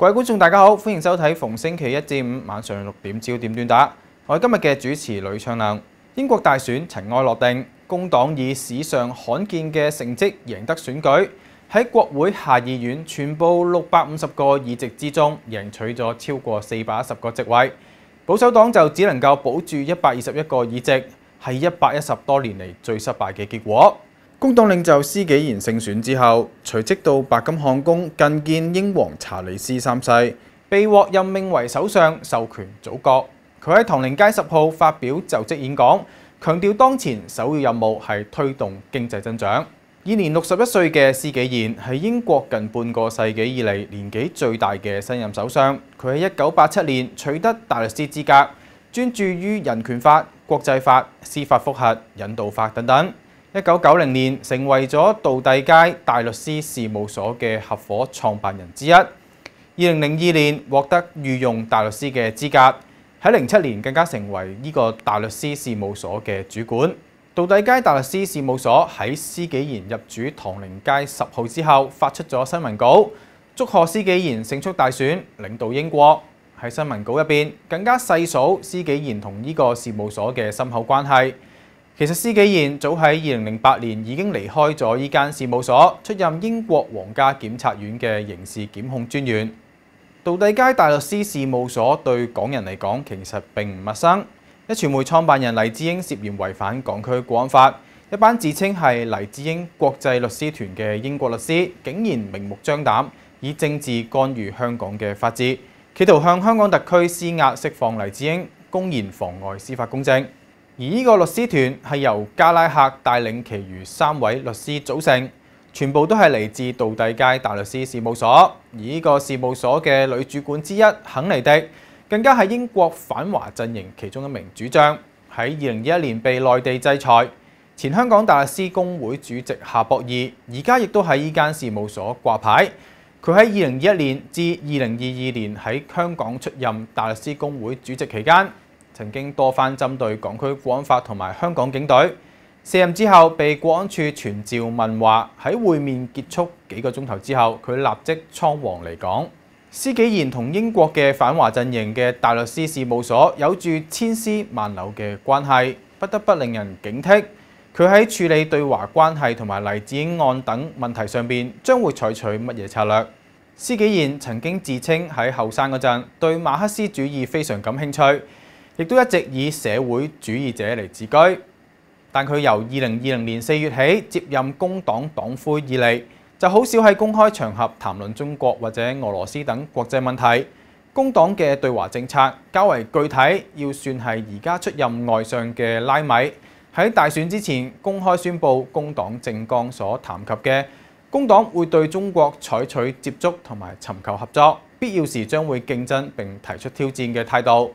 各位觀眾，大家好，歡迎收睇逢星期一至五晚上六點焦點短打。我系今日嘅主持吕昌亮。英國大選尘埃落定，工黨以史上罕見嘅成績贏得選舉，喺國會下議院全部六百五十個議席之中，贏取咗超過四百一十個席位。保守黨就只能夠保住一百二十一個議席，係一百一十多年嚟最失敗嘅結果。公黨領袖施紀賢勝選之後，隨即到白金漢宮見英皇查理斯三世，被獲任命為首相，授權組閣。佢喺唐寧街十號發表就職演講，強調當前首要任務係推動經濟增長。年六十一歲嘅施紀賢係英國近半個世紀以嚟年紀最大嘅新任首相。佢喺一九八七年取得大律師資格，專注於人權法、國際法、司法複核、引導法等等。一九九零年成為咗道地街大律師事務所嘅合夥創辦人之一。二零零二年獲得御用大律師嘅資格。喺零七年更加成為呢個大律師事務所嘅主管。道地街大律師事務所喺司紀賢入主唐寧街十號之後，發出咗新聞稿，祝賀司紀賢勝出大選，領導英國。喺新聞稿入邊，更加細數司紀賢同呢個事務所嘅深厚關係。其實司紀賢早喺二零零八年已經離開咗呢間事務所，出任英國皇家檢察院嘅刑事檢控專員。道地街大律師事務所對港人嚟講其實並唔陌生。一傳媒創辦人黎智英涉嫌違反港區《安法》，一班自稱係黎智英國際律師團嘅英國律師，竟然明目張膽以政治干預香港嘅法治，企圖向香港特區施壓釋放黎智英，公然妨礙司法公正。而呢個律師團係由加拉克帶領，其餘三位律師組成，全部都係嚟自道地街大律師事務所。而呢個事務所嘅女主管之一肯尼迪，更加係英國反華陣營其中一名主張，喺二零二一年被內地制裁。前香港大律師公會主席夏博義，而家亦都喺呢間事務所掛牌。佢喺二零二一年至二零二二年喺香港出任大律師公會主席期間。曾經多番針對港區國安法同埋香港警隊卸任之後，被國安處傳召問話。喺會面結束幾個鐘頭之後，佢立即蒼皇嚟港。司紀賢同英國嘅反華陣營嘅大律師事務所有住千絲萬縷嘅關係，不得不令人警惕。佢喺處理對華關係同埋黎智英案等問題上邊，將會採取乜嘢策略？司紀賢曾經自稱喺後生嗰陣對馬克思主義非常感興趣。亦都一直以社會主義者嚟自居，但佢由二零二零年四月起接任工黨黨魁以嚟，就好少喺公開場合談論中國或者俄羅斯等國際問題。工黨嘅對華政策較為具體，要算係而家出任外相嘅拉米喺大選之前公開宣布，工黨政綱所談及嘅工黨會對中國採取接觸同埋尋求合作，必要時將會競爭並提出挑戰嘅態度。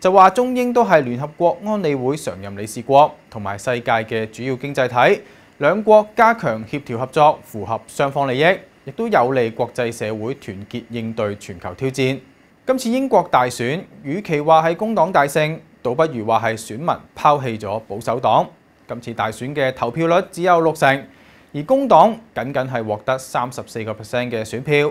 就話中英都係聯合國安理會常任理事國，同埋世界嘅主要經濟體，兩國加強協調合作，符合雙方利益，亦都有利國際社會團結應對全球挑戰。今次英國大選，與其話係工黨大勝，倒不如話係選民拋棄咗保守黨。今次大選嘅投票率只有六成，而工黨僅僅係獲得三十四个 percent 嘅選票。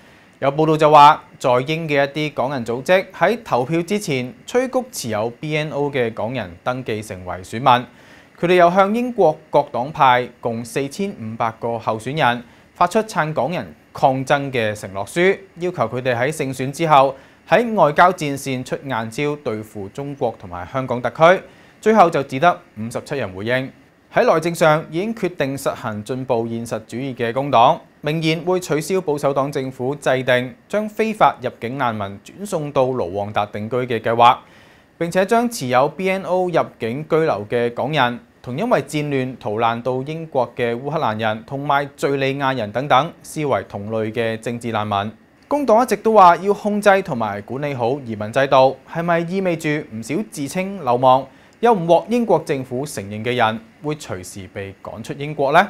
有報道就話，在英嘅一啲港人組織喺投票之前，催谷持有 BNO 嘅港人登記成為選民。佢哋又向英國各黨派共四千五百個候選人發出撐港人抗爭嘅承諾書，要求佢哋喺勝選之後喺外交戰線出硬招對付中國同埋香港特區。最後就只得五十七人回應。喺內政上已經決定實行進步現實主義嘅工黨。明言會取消保守黨政府制定將非法入境難民轉送到盧旺達定居嘅計劃，並且將持有 BNO 入境居留嘅港人同因為戰亂逃難到英國嘅烏克蘭人同埋敍利亞人等等視為同類嘅政治難民。工黨一直都話要控制同埋管理好移民制度，係咪意味住唔少自稱流亡又唔獲英國政府承認嘅人會隨時被趕出英國呢？